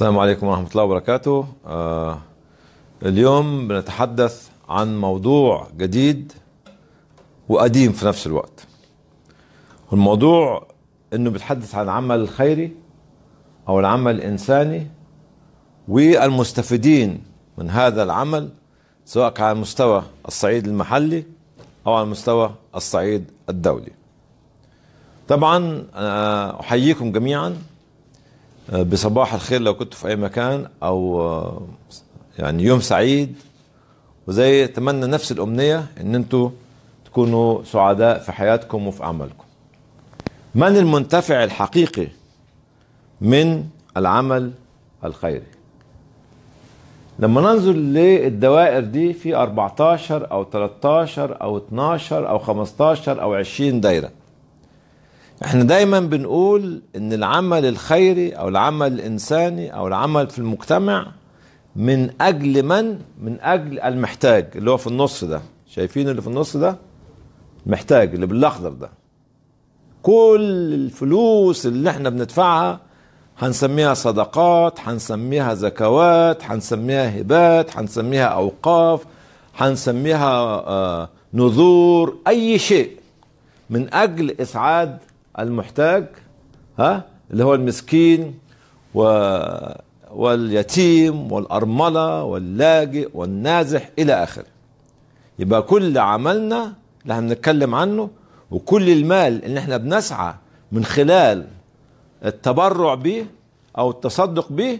السلام عليكم ورحمة الله وبركاته آه اليوم بنتحدث عن موضوع جديد وقديم في نفس الوقت الموضوع انه بيتحدث عن العمل الخيري او العمل الانساني والمستفيدين من هذا العمل سواء على مستوى الصعيد المحلي او على مستوى الصعيد الدولي طبعا آه، احييكم جميعا بصباح الخير لو كنتوا في اي مكان او يعني يوم سعيد وزي اتمنى نفس الامنيه ان انتوا تكونوا سعداء في حياتكم وفي اعمالكم من المنتفع الحقيقي من العمل الخيري لما ننظر للدوائر دي في 14 او 13 او 12 او 15 او 20 دايره احنا دايما بنقول ان العمل الخيري او العمل الانساني او العمل في المجتمع من اجل من من اجل المحتاج اللي هو في النص ده شايفين اللي في النص ده محتاج اللي بالاخضر ده كل الفلوس اللي احنا بندفعها هنسميها صدقات هنسميها زكوات هنسميها هبات هنسميها اوقاف هنسميها آه، نذور اي شيء من اجل اسعاد المحتاج ها اللي هو المسكين و واليتيم والأرملة واللاجئ والنازح إلى آخره يبقى كل عملنا اللي هنتكلم عنه وكل المال اللي احنا بنسعى من خلال التبرع به أو التصدق به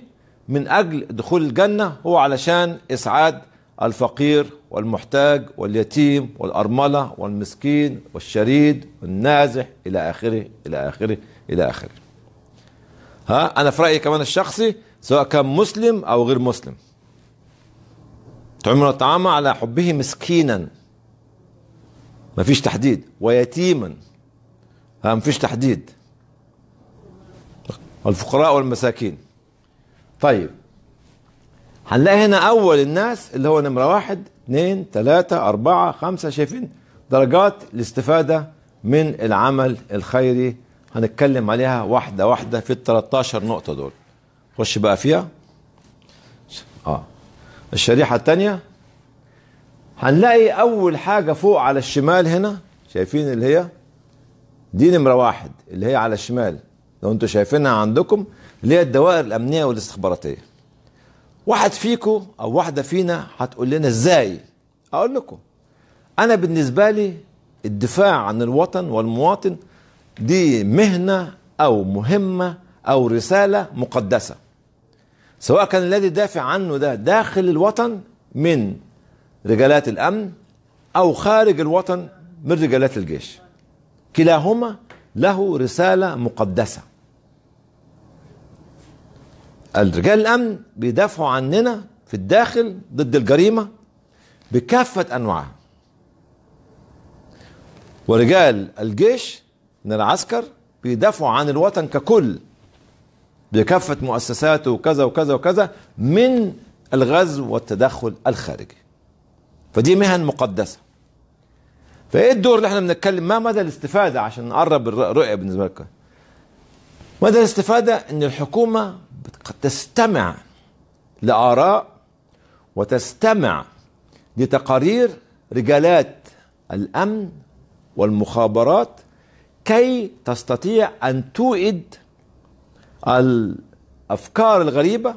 من أجل دخول الجنة هو علشان إسعاد الفقير والمحتاج واليتيم والأرملة والمسكين والشريد والنازح إلى آخره إلى آخره إلى آخره ها أنا في رأيي كمان الشخصي سواء كان مسلم أو غير مسلم تعمل الطعام على حبه مسكينا ما فيش تحديد ويتيما ها ما فيش تحديد الفقراء والمساكين طيب هنلاقي هنا اول الناس اللي هو نمره واحد اثنين ثلاثة أربعة خمسة شايفين درجات الاستفادة من العمل الخيري هنتكلم عليها واحدة واحدة في ال 13 نقطة دول خش بقى فيها اه الشريحة الثانية هنلاقي أول حاجة فوق على الشمال هنا شايفين اللي هي دي نمرة واحد اللي هي على الشمال لو انتم شايفينها عندكم اللي هي الدوائر الأمنية والاستخباراتية واحد فيكم او واحده فينا هتقول لنا ازاي اقول لكم انا بالنسبه لي الدفاع عن الوطن والمواطن دي مهنه او مهمه او رساله مقدسه سواء كان الذي دافع عنه ده داخل الوطن من رجالات الامن او خارج الوطن من رجالات الجيش كلاهما له رساله مقدسه الرجال الامن بيدافعوا عننا في الداخل ضد الجريمه بكافه انواعها ورجال الجيش من العسكر بيدافعوا عن الوطن ككل بكافه مؤسساته وكذا وكذا وكذا من الغزو والتدخل الخارجي فدي مهن مقدسه فايه الدور اللي احنا بنتكلم ما مدى الاستفاده عشان نقرب الرؤيه بالنسبه لكم مدى الاستفاده ان الحكومه قد تستمع لآراء وتستمع لتقارير رجالات الأمن والمخابرات كي تستطيع أن توئد الأفكار الغريبة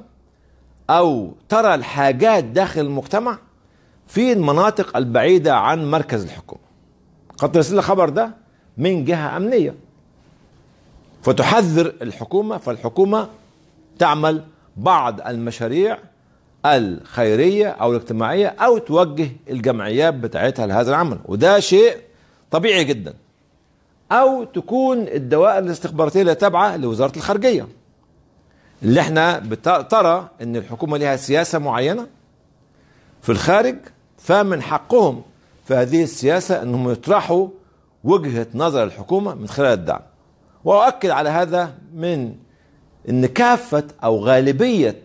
أو ترى الحاجات داخل المجتمع في المناطق البعيدة عن مركز الحكومة قد ترسل الخبر ده من جهة أمنية فتحذر الحكومة فالحكومة تعمل بعض المشاريع الخيرية أو الاجتماعية أو توجه الجمعيات بتاعتها لهذا العمل وده شيء طبيعي جدا أو تكون الدوائر الاستخباراتية اللي تابعة لوزارة الخارجية اللي احنا ترى ان الحكومة لها سياسة معينة في الخارج فمن حقهم في هذه السياسة انهم يطرحوا وجهة نظر الحكومة من خلال الدعم وأؤكد على هذا من ان كافه او غالبيه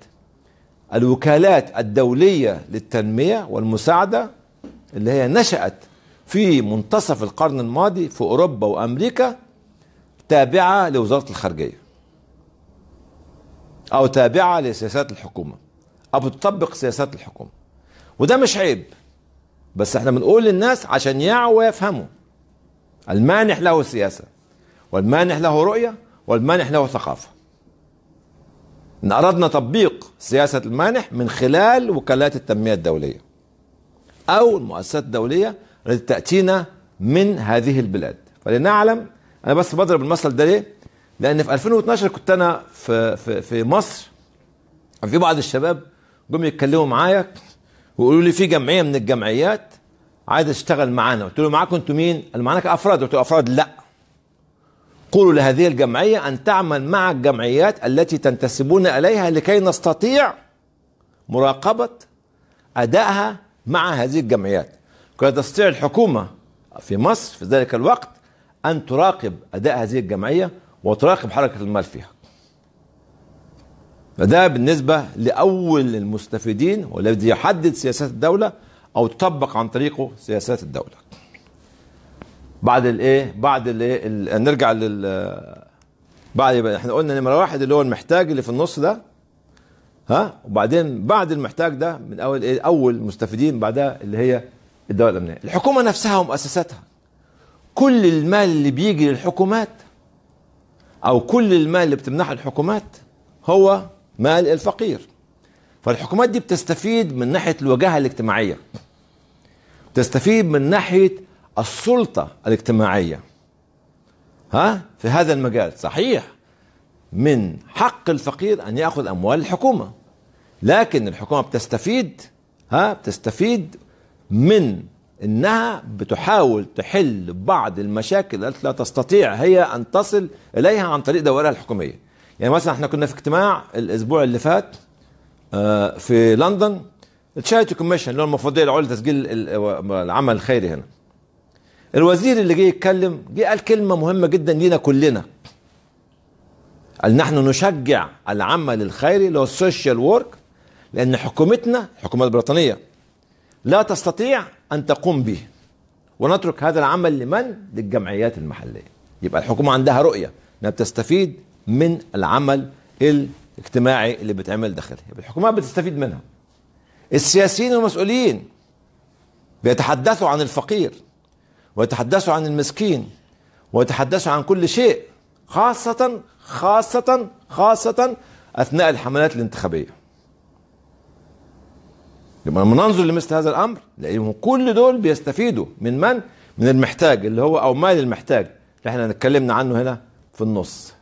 الوكالات الدوليه للتنميه والمساعده اللي هي نشات في منتصف القرن الماضي في اوروبا وامريكا تابعه لوزاره الخارجيه او تابعه لسياسات الحكومه او بتطبق سياسات الحكومه وده مش عيب بس احنا بنقول للناس عشان يعوا ويفهموا المانح له سياسه والمانح له رؤيه والمانح له ثقافه ان اردنا تطبيق سياسه المانح من خلال وكالات التنميه الدوليه او المؤسسات الدوليه التي تاتينا من هذه البلاد فلنعلم انا بس بضرب المثل ده ليه؟ لان في 2012 كنت انا في في في مصر في بعض الشباب جم يتكلموا معايا ويقولوا لي في جمعيه من الجمعيات عايزه تشتغل معانا قلت له معاكم انتوا مين؟ قال معانا كافراد قلت له افراد لا قولوا لهذه الجمعية أن تعمل مع الجمعيات التي تنتسبون إليها لكي نستطيع مراقبة أدائها مع هذه الجمعيات كي تستطيع الحكومة في مصر في ذلك الوقت أن تراقب أداء هذه الجمعية وتراقب حركة المال فيها فده بالنسبة لأول المستفيدين والذي يحدد سياسات الدولة أو تطبق عن طريقه سياسات الدولة بعد الايه بعد الايه نرجع لل بعد يبقى احنا قلنا نمره واحد اللي هو المحتاج اللي في النص ده ها وبعدين بعد المحتاج ده من اول ايه اول مستفيدين بعدها اللي هي الدوله الامنيه الحكومه نفسها ومؤسساتها كل المال اللي بيجي للحكومات او كل المال اللي بتمنحه الحكومات هو مال الفقير فالحكومات دي بتستفيد من ناحيه الوجاهه الاجتماعيه تستفيد من ناحيه السلطة الاجتماعية ها في هذا المجال صحيح من حق الفقير أن يأخذ أموال الحكومة لكن الحكومة بتستفيد ها بتستفيد من انها بتحاول تحل بعض المشاكل التي لا تستطيع هي ان تصل اليها عن طريق دوائرها الحكوميه. يعني مثلا احنا كنا في اجتماع الاسبوع اللي فات آه، في لندن التشاريتي كوميشن اللي هو المفوضيه العليا لتسجيل العمل الخيري هنا. الوزير اللي جه يتكلم جه قال كلمه مهمه جدا لينا كلنا قال نحن نشجع العمل الخيري اللي هو السوشيال وورك لان حكومتنا الحكومه البريطانيه لا تستطيع ان تقوم به ونترك هذا العمل لمن للجمعيات المحليه يبقى الحكومه عندها رؤيه انها بتستفيد من العمل الاجتماعي اللي بيتعمل داخلها يبقى الحكومات بتستفيد منها السياسيين والمسؤولين بيتحدثوا عن الفقير ويتحدثوا عن المسكين ويتحدثوا عن كل شيء خاصة خاصة خاصة أثناء الحملات الانتخابية لما ننظر لمثل هذا الأمر لأنه كل دول بيستفيدوا من من؟ من المحتاج اللي هو أو مال المحتاج اللي احنا اتكلمنا عنه هنا في النص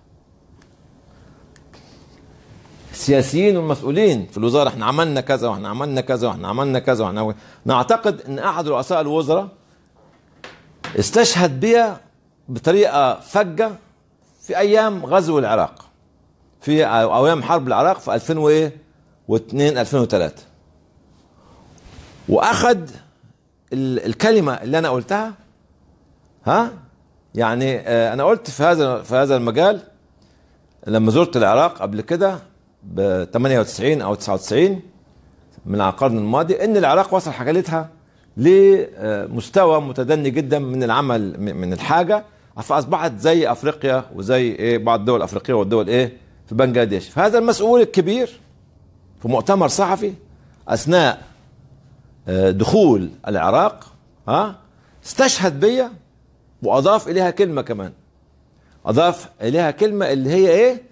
السياسيين والمسؤولين في الوزارة احنا عملنا كذا واحنا عملنا كذا واحنا عملنا كذا واحنا نعتقد ان احد رؤساء الوزراء استشهد بها بطريقة فجة في أيام غزو العراق في أيام حرب العراق في 2002 2003 وأخد الكلمة اللي أنا قلتها ها يعني آه، أنا قلت في هذا في هذا المجال لما زرت العراق قبل كده ب 98 أو 99 من القرن الماضي إن العراق وصل حكايتها لمستوى متدني جدا من العمل من الحاجه فاصبحت زي افريقيا وزي ايه بعض الدول الافريقيه والدول ايه في بنجلاديش فهذا المسؤول الكبير في مؤتمر صحفي اثناء آه، دخول العراق ها استشهد بيا واضاف اليها كلمه كمان اضاف اليها كلمه اللي هي ايه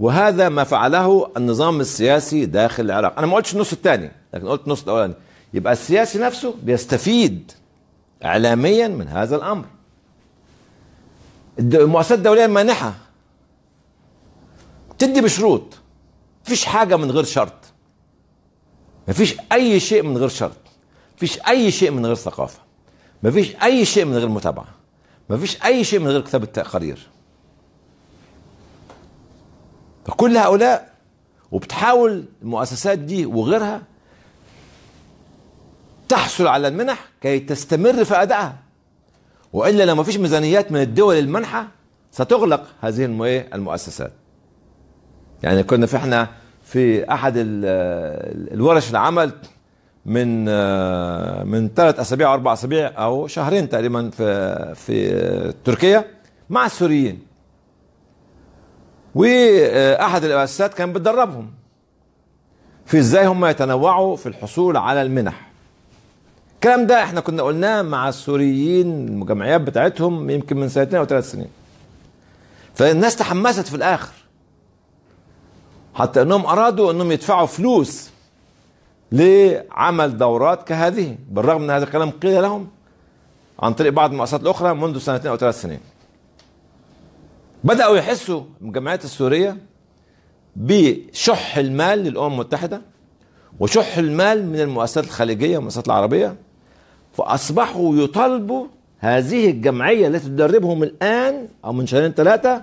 وهذا ما فعله النظام السياسي داخل العراق انا ما قلتش النص الثاني لكن قلت النص الاولاني يبقى السياسي نفسه بيستفيد اعلاميا من هذا الامر المؤسسات الدوليه المانحه تدي بشروط مفيش حاجه من غير شرط مفيش اي شيء من غير شرط مفيش اي شيء من غير ثقافه مفيش اي شيء من غير متابعه مفيش اي شيء من غير كتابه تقارير فكل هؤلاء وبتحاول المؤسسات دي وغيرها تحصل على المنح كي تستمر في أدائها وإلا لو ما فيش ميزانيات من الدول المنحة ستغلق هذه إيه، المؤسسات يعني كنا في احنا في احد الورش العمل من من ثلاث اسابيع او اربع اسابيع او شهرين تقريبا في في تركيا مع السوريين واحد المؤسسات كان بتدربهم في ازاي هم يتنوعوا في الحصول على المنح الكلام ده احنا كنا قلناه مع السوريين المجمعيات بتاعتهم يمكن من سنتين او ثلاث سنين فالناس تحمست في الاخر حتى انهم ارادوا انهم يدفعوا فلوس لعمل دورات كهذه بالرغم من هذا الكلام قيل لهم عن طريق بعض المؤسسات الاخرى منذ سنتين او ثلاث سنين بداوا يحسوا الجمعيات السوريه بشح المال للامم المتحده وشح المال من المؤسسات الخليجيه والمؤسسات العربيه فأصبحوا يطالبوا هذه الجمعية التي تدربهم الآن أو من شهرين ثلاثة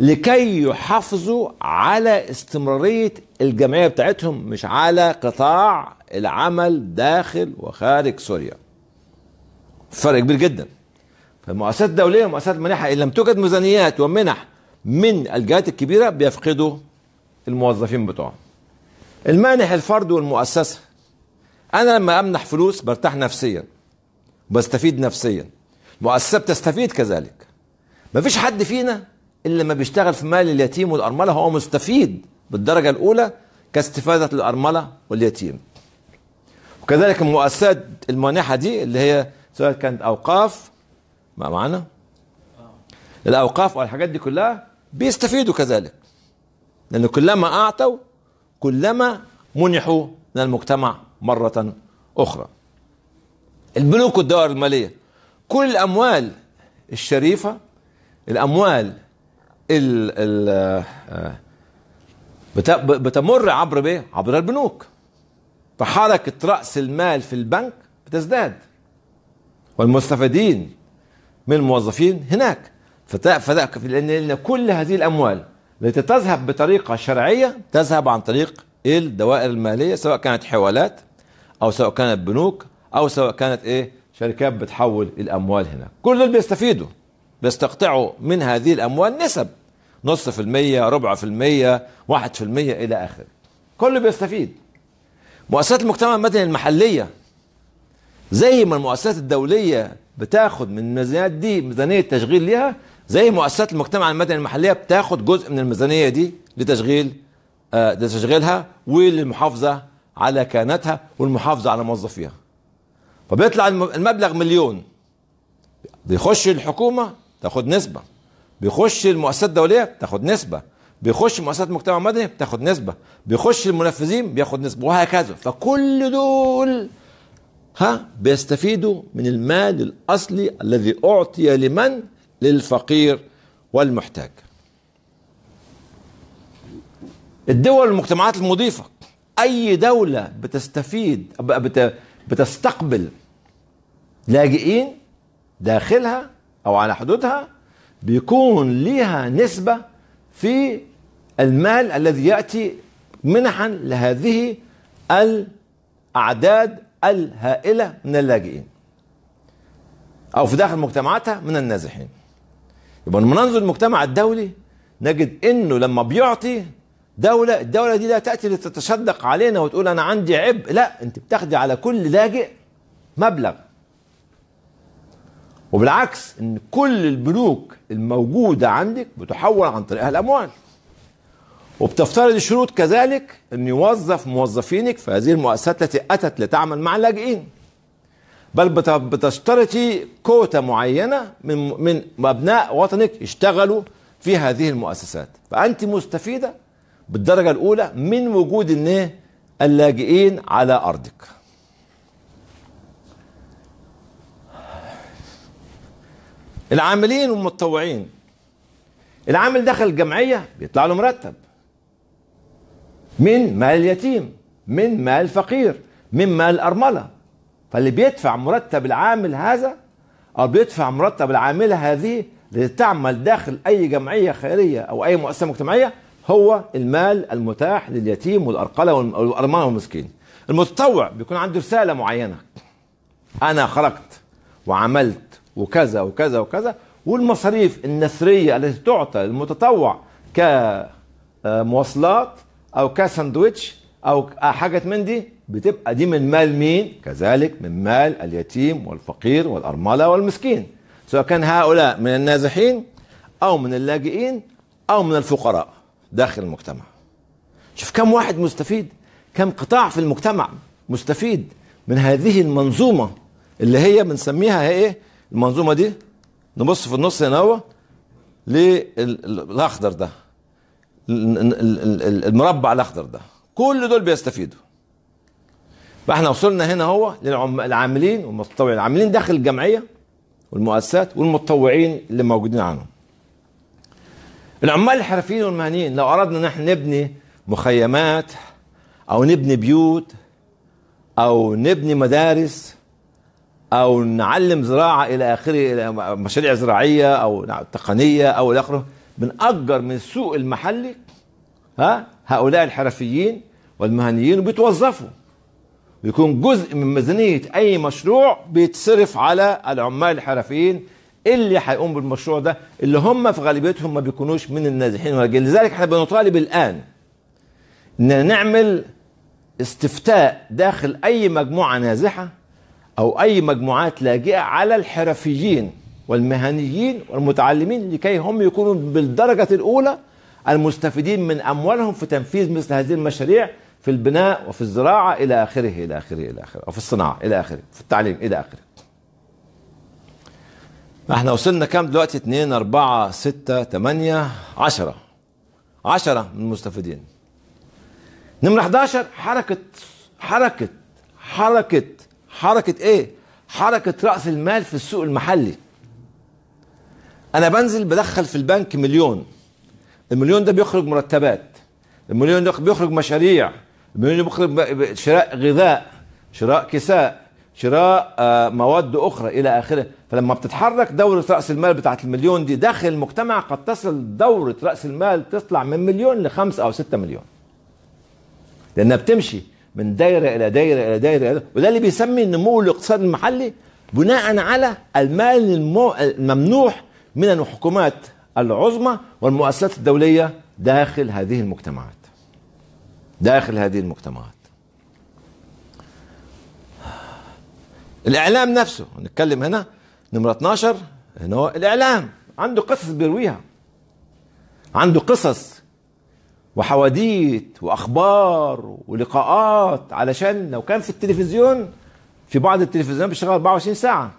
لكي يحافظوا على استمرارية الجمعية بتاعتهم مش على قطاع العمل داخل وخارج سوريا فرق كبير جدا فالمؤسسات الدولية والمؤسسات المنحة إن لم توجد ميزانيات ومنح من الجهات الكبيرة بيفقدوا الموظفين بتوعهم المانح الفرد والمؤسسة انا لما امنح فلوس برتاح نفسيا بستفيد نفسيا مؤسسه بتستفيد كذلك مفيش حد فينا الا لما بيشتغل في مال اليتيم والارمله هو مستفيد بالدرجه الاولى كاستفاده الارمله واليتيم وكذلك المؤسسات المانحه دي اللي هي سواء كانت اوقاف ما معانا الاوقاف والحاجات دي كلها بيستفيدوا كذلك لان كلما اعطوا كلما منحوا للمجتمع مرة أخرى البنوك والدوائر المالية كل الأموال الشريفة الأموال ال ال آه، بتمر عبر بيه عبر البنوك فحركة رأس المال في البنك بتزداد والمستفيدين من الموظفين هناك لأن كل هذه الأموال التي تذهب بطريقة شرعية تذهب عن طريق الدوائر المالية سواء كانت حوالات او سواء كانت بنوك او سواء كانت ايه شركات بتحول الاموال هنا كل دول بيستفيدوا بيستقطعوا من هذه الاموال نسب نص في المية ربع في المية واحد في المية الى اخره كله بيستفيد مؤسسات المجتمع المدني المحلية زي ما المؤسسات الدولية بتاخد من الميزانيات دي ميزانية تشغيل ليها زي مؤسسات المجتمع المدني المحلية بتاخد جزء من الميزانية دي لتشغيل آه، لتشغيلها وللمحافظة على كانتها والمحافظه على موظفيها فبيطلع المبلغ مليون بيخش الحكومه تاخد نسبه بيخش المؤسسات الدوليه تاخد نسبه بيخش مؤسسات المجتمع المدني بتاخد نسبه بيخش المنفذين بياخد نسبه وهكذا فكل دول ها بيستفيدوا من المال الاصلي الذي اعطي لمن للفقير والمحتاج الدول والمجتمعات المضيفه اي دوله بتستفيد بتستقبل لاجئين داخلها او على حدودها بيكون ليها نسبه في المال الذي ياتي منحا لهذه الاعداد الهائله من اللاجئين او في داخل مجتمعاتها من النازحين يبقى لما ننظر المجتمع الدولي نجد انه لما بيعطي دولة الدولة دي لا تأتي لتتشدق علينا وتقول أنا عندي عبء لا أنت بتاخدي على كل لاجئ مبلغ وبالعكس ان كل البنوك الموجودة عندك بتحول عن طريقها الاموال وبتفترض الشروط كذلك ان يوظف موظفينك في هذه المؤسسات التي اتت لتعمل مع اللاجئين بل بتشترطي كوتا معينة من من ابناء وطنك يشتغلوا في هذه المؤسسات فانت مستفيدة بالدرجه الاولى من وجود الايه اللاجئين على ارضك العاملين والمتطوعين العامل دخل الجمعيه بيطلع له مرتب من مال اليتيم من مال الفقير من مال الارمله فاللي بيدفع مرتب العامل هذا او بيدفع مرتب العامله هذه لتعمل داخل اي جمعيه خيريه او اي مؤسسه مجتمعيه هو المال المتاح لليتيم والأرقلة والأرملة والمسكين المتطوع بيكون عنده رسالة معينة أنا خرجت وعملت وكذا وكذا وكذا والمصاريف النثرية التي تعطى للمتطوع كمواصلات آه، أو كساندويتش أو آه، حاجة من دي بتبقى دي من مال مين؟ كذلك من مال اليتيم والفقير والأرملة والمسكين سواء كان هؤلاء من النازحين أو من اللاجئين أو من الفقراء داخل المجتمع شوف كم واحد مستفيد كم قطاع في المجتمع مستفيد من هذه المنظومة اللي هي بنسميها ايه المنظومة دي نبص في النص هنا هو للأخضر ده المربع الأخضر ده كل دول بيستفيدوا فاحنا وصلنا هنا هو للعاملين والمتطوعين العاملين داخل الجمعية والمؤسسات والمتطوعين اللي موجودين عنهم العمال الحرفيين والمهنيين لو اردنا نحن نبني مخيمات او نبني بيوت او نبني مدارس او نعلم زراعه الى اخره الى مشاريع زراعيه او تقنيه او الى اخره بنأجر من السوق المحلي ها هؤلاء الحرفيين والمهنيين وبيتوظفوا ويكون جزء من ميزانيه اي مشروع بيتصرف على العمال الحرفيين اللي هيقوم بالمشروع ده اللي هم في غالبيتهم ما بيكونوش من النازحين ولا لذلك احنا بنطالب الان ان نعمل استفتاء داخل اي مجموعه نازحه او اي مجموعات لاجئه على الحرفيين والمهنيين والمتعلمين لكي هم يكونوا بالدرجه الاولى المستفيدين من اموالهم في تنفيذ مثل هذه المشاريع في البناء وفي الزراعه الى اخره الى اخره الى اخره وفي الصناعه الى اخره في التعليم الى اخره احنا وصلنا كام دلوقتي 2 4 6 8 10 10 من المستفيدين نمرة 11 حركة حركة حركة حركة ايه؟ حركة رأس المال في السوق المحلي انا بنزل بدخل في البنك مليون المليون ده بيخرج مرتبات المليون ده بيخرج مشاريع المليون ده بيخرج شراء غذاء شراء كساء شراء آه، مواد اخرى الى اخره فلما بتتحرك دوره راس المال بتاعت المليون دي داخل المجتمع قد تصل دوره راس المال تطلع من مليون لخمسة او ستة مليون لانها بتمشي من دايره الى دايره الى دايره, إلى وده اللي بيسمي النمو الاقتصادي المحلي بناء على المال الممنوح من الحكومات العظمى والمؤسسات الدوليه داخل هذه المجتمعات داخل هذه المجتمعات الاعلام نفسه نتكلم هنا نمره 12 هنا هو الاعلام عنده قصص بيرويها عنده قصص وحواديت واخبار ولقاءات علشان لو كان في التلفزيون في بعض التلفزيونات بيشتغل 24 ساعه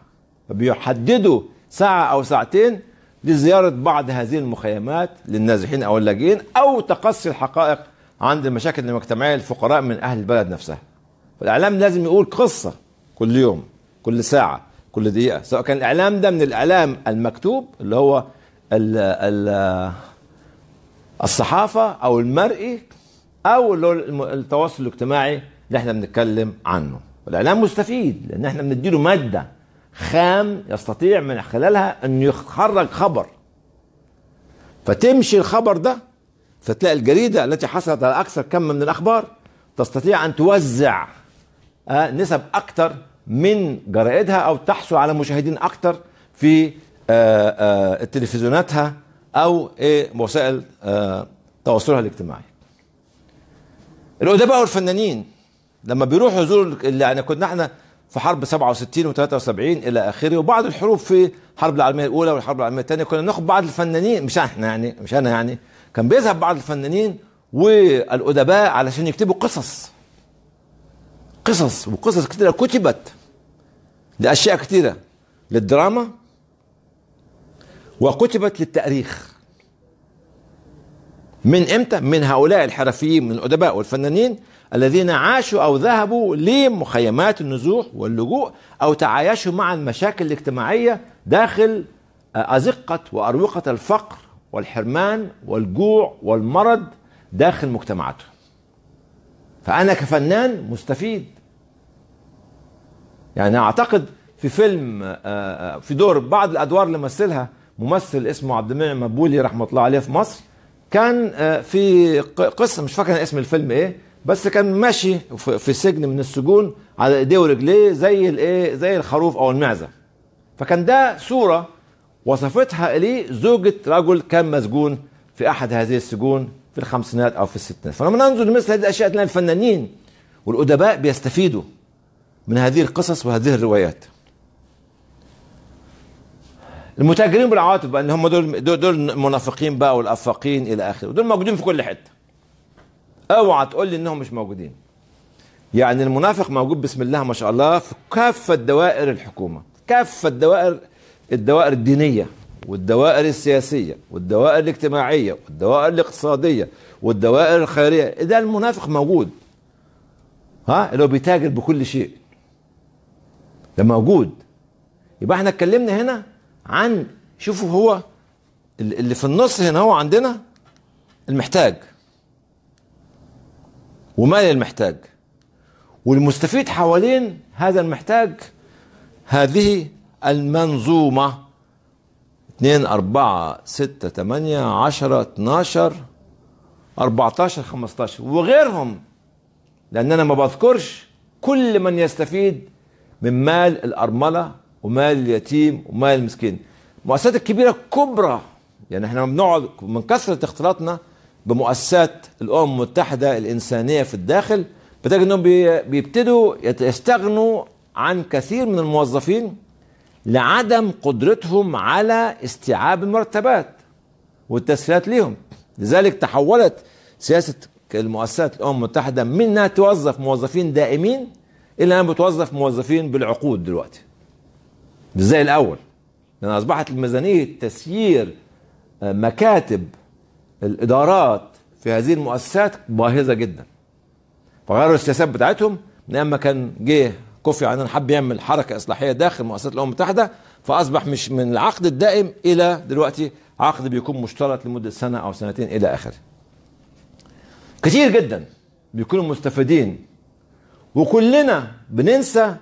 فبيحددوا ساعه او ساعتين لزياره بعض هذه المخيمات للنازحين او اللاجئين او تقصي الحقائق عند المشاكل المجتمعيه للفقراء من اهل البلد نفسها فالاعلام لازم يقول قصه كل يوم كل ساعه كل دقيقه سواء كان الاعلام ده من الاعلام المكتوب اللي هو ال ال الصحافه او المرئي او اللي هو التواصل الاجتماعي اللي احنا بنتكلم عنه الاعلام مستفيد لان احنا بنديله ماده خام يستطيع من خلالها انه يخرج خبر فتمشي الخبر ده فتلاقي الجريده التي حصلت على اكثر كم من الاخبار تستطيع ان توزع آه، نسب اكثر من جرائدها او تحصل على مشاهدين اكتر في آه، آه، تلفزيوناتها او إيه، وسائل آه، تواصلها الاجتماعي الادباء والفنانين لما بيروحوا يزوروا يعني كنا احنا في حرب 67 و73 الى اخره وبعض الحروب في الحرب العالميه الاولى والحرب العالميه الثانيه كنا ناخد بعض الفنانين مش احنا يعني مش انا يعني كان بيذهب بعض الفنانين والادباء علشان يكتبوا قصص قصص وقصص كثيرة كتبت لأشياء كثيرة للدراما وكتبت للتاريخ من امتى؟ من هؤلاء الحرفيين من الادباء والفنانين الذين عاشوا او ذهبوا لمخيمات النزوح واللجوء او تعايشوا مع المشاكل الاجتماعيه داخل آه، ازقه واروقه الفقر والحرمان والجوع والمرض داخل مجتمعاتهم. فانا كفنان مستفيد يعني اعتقد في فيلم آه، آه، في دور بعض الادوار اللي مثلها ممثل اسمه عبد المنعم مبولي رحمه الله عليه في مصر كان آه، في قصه مش فاكر اسم الفيلم ايه بس كان ماشي في سجن من السجون على ايديه ورجليه زي الايه زي الخروف او المعزه فكان ده صوره وصفتها لي زوجة رجل كان مسجون في احد هذه السجون في الخمسينات او في الستينات فلما ننظر لمثل هذه الاشياء تلاقي الفنانين والادباء بيستفيدوا من هذه القصص وهذه الروايات المتاجرين بالعواطف بقى ان هم دول دول المنافقين بقى والافاقين الى اخره دول موجودين في كل حته اوعى تقول لي انهم مش موجودين يعني المنافق موجود بسم الله ما شاء الله في كافه دوائر الحكومه كافه الدوائر الدوائر الدينيه والدوائر السياسيه والدوائر الاجتماعيه والدوائر الاقتصاديه والدوائر الخيريه إذا المنافق موجود ها اللي هو بيتاجر بكل شيء ده موجود يبقى احنا اتكلمنا هنا عن شوفوا هو اللي في النص هنا هو عندنا المحتاج ومال المحتاج والمستفيد حوالين هذا المحتاج هذه المنظومة 2 4 6 8 10 12 14 15 وغيرهم لأن أنا ما بذكرش كل من يستفيد من مال الارمله ومال اليتيم ومال المسكين المؤسسات الكبيره الكبرى يعني احنا بنقعد من كثره اختلاطنا بمؤسسات الامم المتحده الانسانيه في الداخل بتجد انهم بيبتدوا يستغنوا عن كثير من الموظفين لعدم قدرتهم على استيعاب المرتبات والتسهيلات ليهم لذلك تحولت سياسه المؤسسات الامم المتحده من انها توظف موظفين دائمين الا انها بتوظف موظفين بالعقود دلوقتي مش زي الاول لان اصبحت الميزانيه تسيير آه، مكاتب الادارات في هذه المؤسسات باهظه جدا فغيروا السياسات بتاعتهم من ما كان جه كوفي عنان حب يعمل حركه اصلاحيه داخل مؤسسات الامم المتحده فاصبح مش من العقد الدائم الى دلوقتي عقد بيكون مشترك لمده سنه او سنتين الى اخره. كتير جدا بيكونوا مستفيدين وكلنا بننسى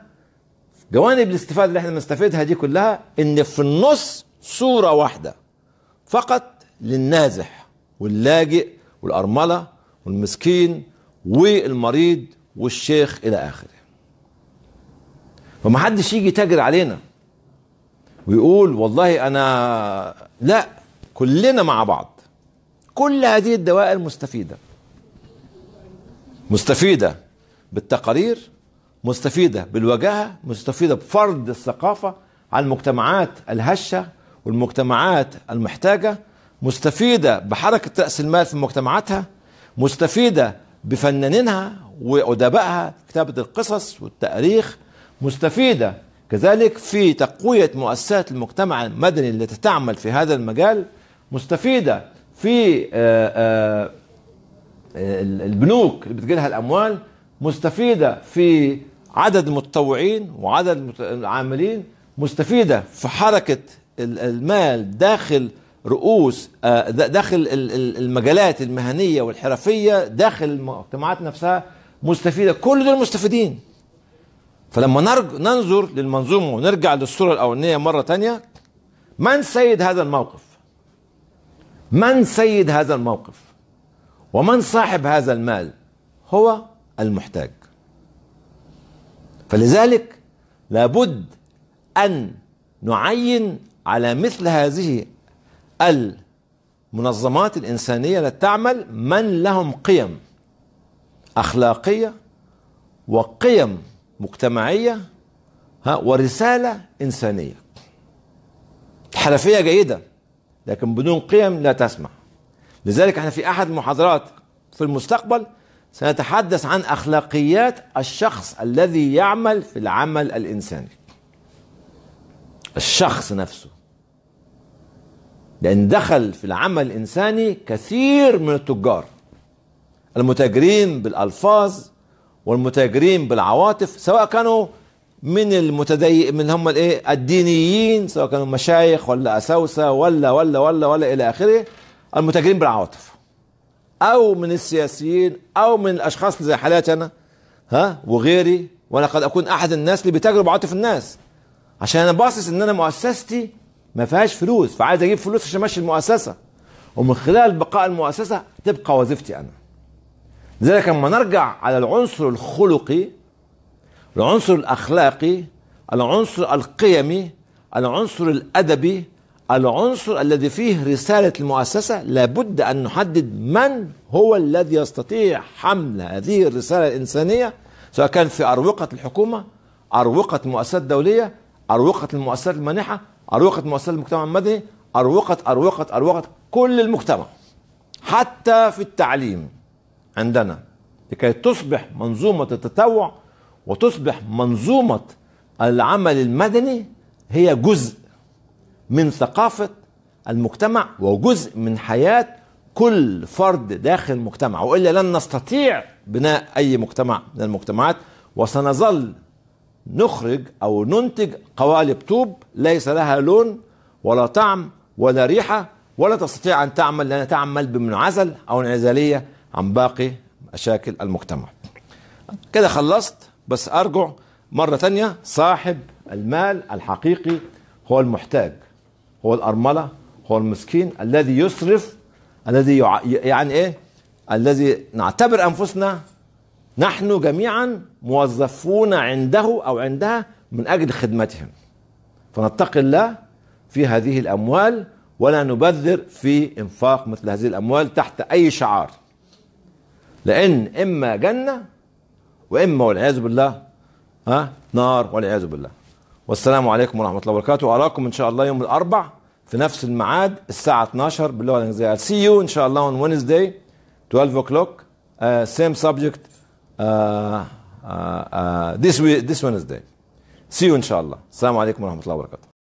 جوانب الاستفادة اللي احنا بنستفيدها دي كلها ان في النص صورة واحدة فقط للنازح واللاجئ والأرملة والمسكين والمريض والشيخ إلى آخره فمحدش يجي تاجر علينا ويقول والله أنا لا كلنا مع بعض كل هذه الدوائر مستفيدة مستفيدة بالتقارير مستفيدة بالوجاهة مستفيدة بفرض الثقافة على المجتمعات الهشة والمجتمعات المحتاجة مستفيدة بحركة رأس المال في مجتمعاتها مستفيدة بفنانينها وأدبائها كتابة القصص والتاريخ مستفيدة كذلك في تقوية مؤسسات المجتمع المدني التي تعمل في هذا المجال مستفيدة في آه، آه، البنوك اللي بتجيلها الأموال مستفيدة في عدد المتطوعين وعدد العاملين مستفيدة في حركة المال داخل رؤوس آه، داخل المجالات المهنية والحرفية داخل المجتمعات نفسها مستفيدة كل دول مستفيدين فلما نرج... ننظر للمنظومة ونرجع للصورة الأولانية مرة تانية من سيد هذا الموقف من سيد هذا الموقف ومن صاحب هذا المال هو المحتاج فلذلك لابد أن نعين على مثل هذه المنظمات الإنسانية التي تعمل من لهم قيم أخلاقية وقيم مجتمعية ها ورسالة إنسانية الحنفية جيدة لكن بدون قيم لا تسمع لذلك احنا في أحد المحاضرات في المستقبل سنتحدث عن اخلاقيات الشخص الذي يعمل في العمل الانساني الشخص نفسه لان دخل في العمل الانساني كثير من التجار المتاجرين بالالفاظ والمتاجرين بالعواطف سواء كانوا من المتدي من هم الايه الدينيين سواء كانوا مشايخ ولا اساوسه ولا ولا ولا ولا الى اخره المتاجرين بالعواطف او من السياسيين او من الاشخاص زي حالاتي انا ها وغيري وانا قد اكون احد الناس اللي بتجرب عاطف الناس عشان انا باصص ان انا مؤسستي ما فيهاش فلوس فعايز اجيب فلوس عشان امشي المؤسسه ومن خلال بقاء المؤسسه تبقى وظيفتي انا لذلك لما نرجع على العنصر الخلقي العنصر الاخلاقي العنصر القيمي العنصر الادبي العنصر الذي فيه رسالة المؤسسة لابد أن نحدد من هو الذي يستطيع حمل هذه الرسالة الإنسانية سواء كان في أروقة الحكومة أروقة مؤسسات دولية أروقة المؤسسات المانحة أروقة مؤسسات المجتمع المدني أروقة أروقة أروقة كل المجتمع حتى في التعليم عندنا لكي تصبح منظومة التطوع وتصبح منظومة العمل المدني هي جزء من ثقافة المجتمع وجزء من حياة كل فرد داخل المجتمع وإلا لن نستطيع بناء أي مجتمع من المجتمعات وسنظل نخرج أو ننتج قوالب طوب ليس لها لون ولا طعم ولا ريحة ولا تستطيع أن تعمل لأن تعمل بمنعزل أو انعزالية عن باقي مشاكل المجتمع كده خلصت بس أرجع مرة تانية صاحب المال الحقيقي هو المحتاج هو الأرملة هو المسكين الذي يسرف الذي يع... يعني إيه الذي نعتبر أنفسنا نحن جميعا موظفون عنده أو عندها من أجل خدمتهم فنتقي الله في هذه الأموال ولا نبذر في إنفاق مثل هذه الأموال تحت أي شعار لأن إما جنة وإما والعياذ بالله ها نار والعياذ بالله والسلام عليكم ورحمه الله وبركاته اراكم ان شاء الله يوم الاربع في نفس الميعاد الساعه 12 باللغه الانجليزيه see you ان شاء الله on Wednesday 12 o'clock uh, same subject uh, uh, uh, this, this Wednesday see you ان شاء الله السلام عليكم ورحمه الله وبركاته